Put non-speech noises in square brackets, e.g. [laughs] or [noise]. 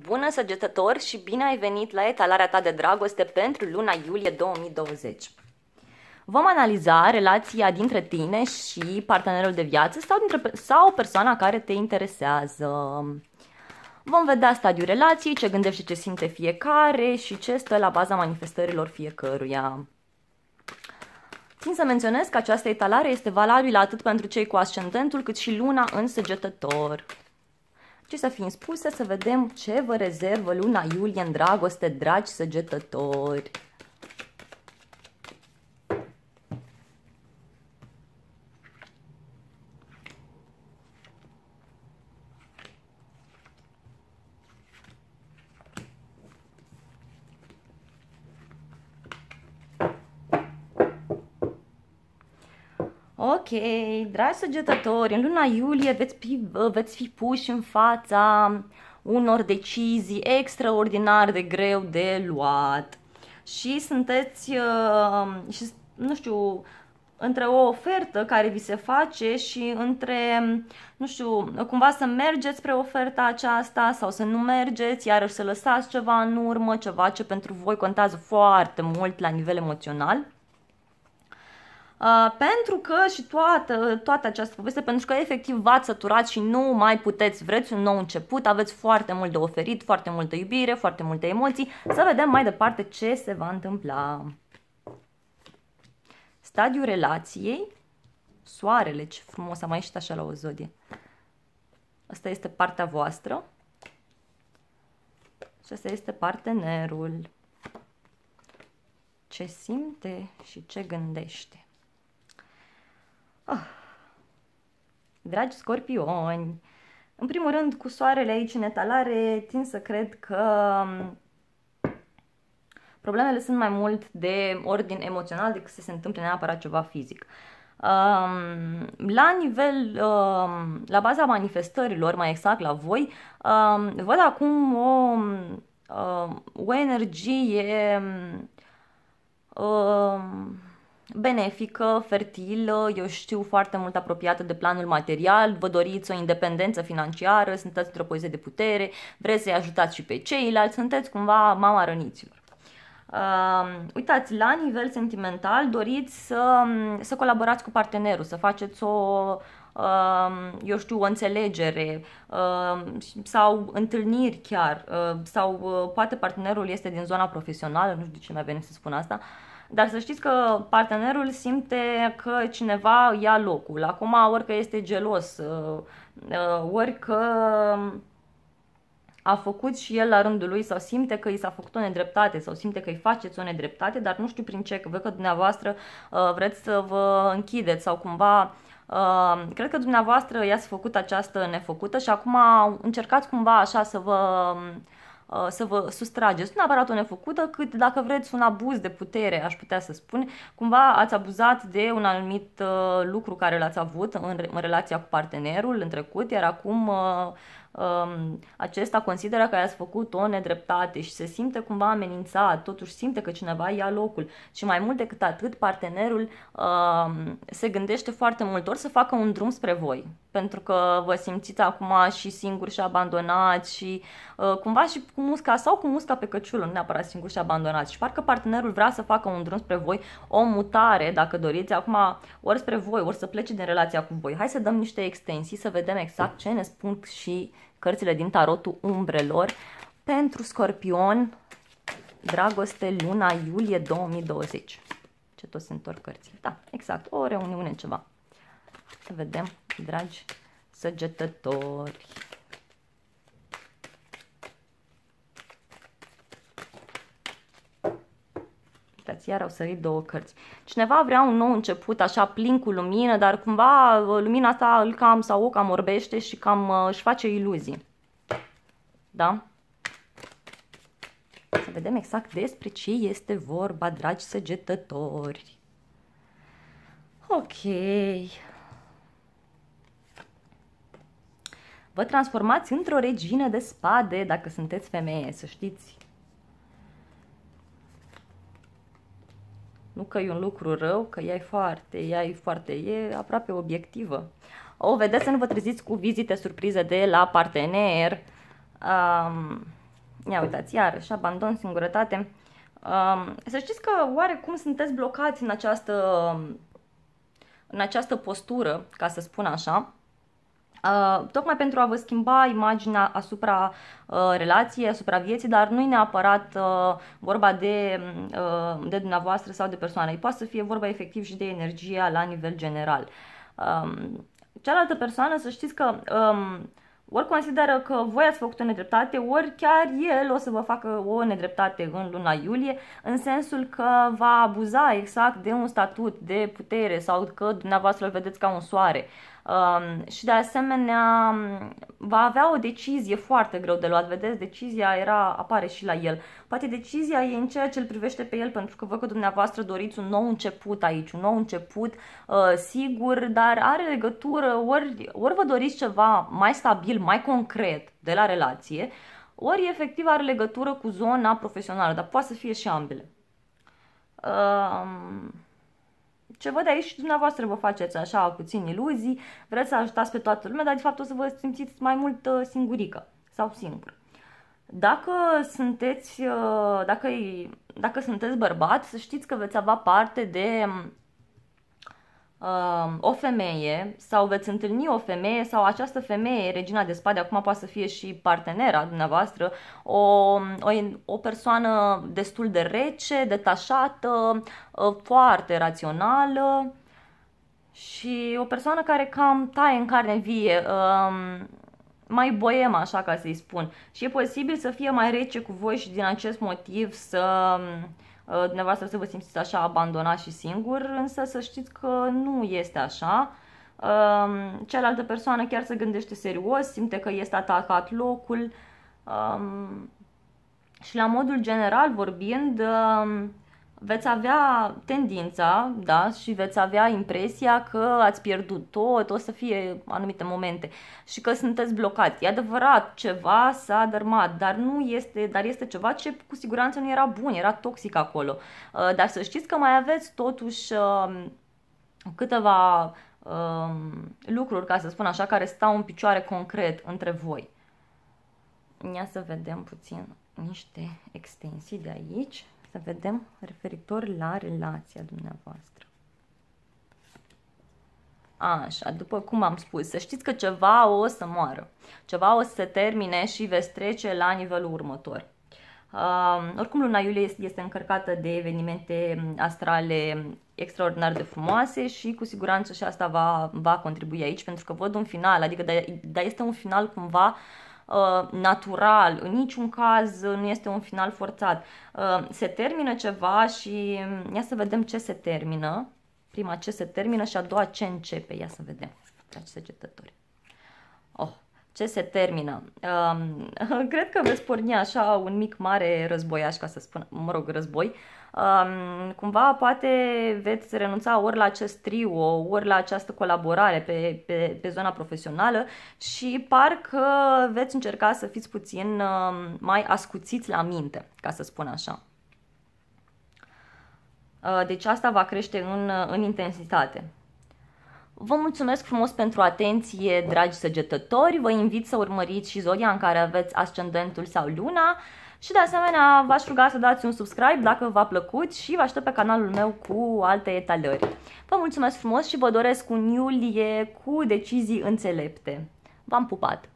Bună săgetător și bine ai venit la etalarea ta de dragoste pentru luna iulie 2020. Vom analiza relația dintre tine și partenerul de viață sau, dintre, sau persoana care te interesează. Vom vedea stadiul relației, ce gândește, ce simte fiecare și ce stă la baza manifestărilor fiecăruia. Țin să menționez că această etalare este valabilă atât pentru cei cu ascendentul cât și luna în săgetător. Ce să fim spuse, să vedem ce vă rezervă luna iulie în dragoste, dragi săgetători. Ok, dragi săgetători, în luna iulie veți fi, veți fi puși în fața unor decizii extraordinar de greu de luat. Și sunteți, uh, și, nu știu, între o ofertă care vi se face și între, nu știu, cumva să mergeți spre oferta aceasta sau să nu mergeți, iarăși să lăsați ceva în urmă, ceva ce pentru voi contează foarte mult la nivel emoțional. Uh, pentru că și toată, toată această poveste, pentru că efectiv v-ați săturat și nu mai puteți, vreți un nou început, aveți foarte mult de oferit, foarte multă iubire, foarte multe emoții, să vedem mai departe ce se va întâmpla. Stadiul relației, soarele, ce frumos, am mai ieșit așa la o zodie. Asta este partea voastră și asta este partenerul. Ce simte și ce gândește. Oh. Dragi scorpioni, în primul rând, cu soarele aici în etalare, tind să cred că um, problemele sunt mai mult de ordin emoțional decât să se întâmple neapărat ceva fizic. Um, la nivel, um, la baza manifestărilor, mai exact la voi, um, văd acum o, um, o energie um, benefică, fertilă, eu știu foarte mult apropiată de planul material, vă doriți o independență financiară, sunteți într-o poziție de putere, vreți să-i ajutați și pe ceilalți, sunteți cumva mama răniților. Uh, uitați, la nivel sentimental doriți să, să colaborați cu partenerul, să faceți o, eu știu, o înțelegere sau întâlniri chiar sau uh, poate partenerul este din zona profesională, nu știu de ce mi-a venit să spun asta, dar să știți că partenerul simte că cineva ia locul. Acum, ori că este gelos, uh, uh, ori că a făcut și el la rândul lui sau simte că i s-a făcut o nedreptate sau simte că îi faceți o nedreptate, dar nu știu prin ce, că văd că dumneavoastră vreți să vă închideți sau cumva Ehm, cred că dumneavoastră i-ați făcut această nefăcută și acum încercați cumva așa să vă ehm, să vă sustrageți. Nu neapărat o nefăcută, cât dacă vreți un abuz de putere, aș putea să spun, cumva ați abuzat de un anumit ehm, lucru care l-ați avut în, în relația cu partenerul în trecut, iar acum acesta consideră că i-ați făcut o nedreptate și se simte cumva amenințat, totuși simte că cineva ia locul și mai mult decât atât, partenerul se gândește foarte mult ori să facă un drum spre voi, pentru că vă simțiți acum și singuri și abandonați și uh, cumva și cu musca sau cu musca pe căciulă, nu neapărat singuri și abandonați și parcă partenerul vrea să facă un drum spre voi, o mutare, dacă doriți, acum ori spre voi, ori să plece din relația cu voi. Hai să dăm niște extensii, să vedem exact ce ne spun și cărțile din tarotul umbrelor pentru Scorpion, dragoste, luna, iulie 2020. Ce tot se întorc cărțile. Da, exact, o reuniune ceva. Să vedem, dragi săgetători. cărți, iar au sărit două cărți. Cineva vrea un nou început, așa plin cu lumină, dar cumva uh, lumina asta îl cam sau o cam orbește și cam uh, își face iluzii. Da? Să vedem exact despre ce este vorba, dragi săgetători. Ok. Vă transformați într-o regină de spade dacă sunteți femeie, să știți. Nu că e un lucru rău, că ea e foarte, ea e foarte, e aproape obiectivă. O, vedeți să nu vă treziți cu vizite surprize de la partener. Um, ia uitați, iarăși, abandon, singurătate. Um, să știți că oarecum sunteți blocați în această, în această postură, ca să spun așa, Uh, tocmai pentru a vă schimba imaginea asupra uh, relației, asupra vieții, dar nu e neapărat uh, vorba de, de dumneavoastră sau de persoană. Îi poate să fie vorba efectiv și de energia la nivel general. Um, cealaltă persoană, să știți că... Um, ori consideră că voi ați făcut o nedreptate, ori chiar el o să vă facă o nedreptate în luna iulie, în sensul că va abuza exact de un statut de putere sau că dumneavoastră îl vedeți ca un soare. Uh, Um, și de asemenea um, va avea o decizie foarte greu de luat, vedeți, decizia era, apare și la el. Poate decizia e în ceea ce îl privește pe el, pentru că văd că dumneavoastră doriți un nou început aici, un nou început uh, sigur, dar are legătură, ori, ori vă doriți ceva mai stabil, mai concret de la relație, ori efectiv are legătură cu zona profesională, dar poate să fie și ambele. Um, ce văd aici și dumneavoastră vă faceți așa puțin iluzii, vreți să ajutați pe toată lumea, dar de fapt o să vă simțiți mai mult uh, singurică sau singur. Dacă sunteți, uh, dacă, dacă sunteți bărbat, să știți că veți avea parte de um, Um, o femeie sau veți întâlni o femeie sau această femeie, regina de spade, acum poate să fie și partenera dumneavoastră, o, o, o persoană destul de rece, detașată, uh, foarte rațională și o persoană care cam taie în carne vie, um, mai boem, așa ca să-i spun. Și e posibil să fie mai rece cu voi și din acest motiv să... Uh, Uh, dumneavoastră să vă simțiți așa abandonat și singur, însă să știți că nu este așa. Um, cealaltă persoană chiar se gândește serios, simte că este atacat locul um, și la modul general vorbind, um, veți avea tendința da, și veți avea impresia că ați pierdut tot, o să fie anumite momente și că sunteți blocați. E adevărat, ceva s-a dărmat, dar, nu este, dar este ceva ce cu siguranță nu era bun, era toxic acolo. Uh, dar să știți că mai aveți totuși um, câteva um, lucruri, ca să spun așa, care stau în picioare concret între voi. Ia să vedem puțin niște extensii de aici. Să vedem referitor la relația dumneavoastră. Așa, după cum am spus, să știți că ceva o să moară, ceva o să se termine și veți trece la nivelul următor. Uh, oricum, luna iulie este încărcată de evenimente astrale extraordinar de frumoase și cu siguranță și asta va, va contribui aici, pentru că văd un final, adică dar da este un final cumva uh, Uh, natural, în niciun caz nu este un final forțat. Uh, se termină ceva și mm, ia să vedem ce se termină. Prima ce se termină și a doua ce începe. Ia să vedem, dragi săgetători. Oh, ce se termină. Um, [laughs] cred că veți porni așa un mic mare războiaș, ca să spun, mă rog, război. Um, cumva poate veți renunța ori la acest trio, ori la această colaborare pe, pe, pe zona profesională și parcă veți încerca să fiți puțin um, mai ascuțiți la minte, ca să spun așa. Uh, deci asta va crește în, în intensitate. Vă mulțumesc frumos pentru atenție, dragi săgetători. Vă invit să urmăriți și zodia în care aveți ascendentul sau luna. Și de asemenea, v-aș ruga să dați un subscribe dacă v-a plăcut și vă aștept pe canalul meu cu alte etalări. Vă mulțumesc frumos și vă doresc un iulie cu decizii înțelepte. V-am pupat!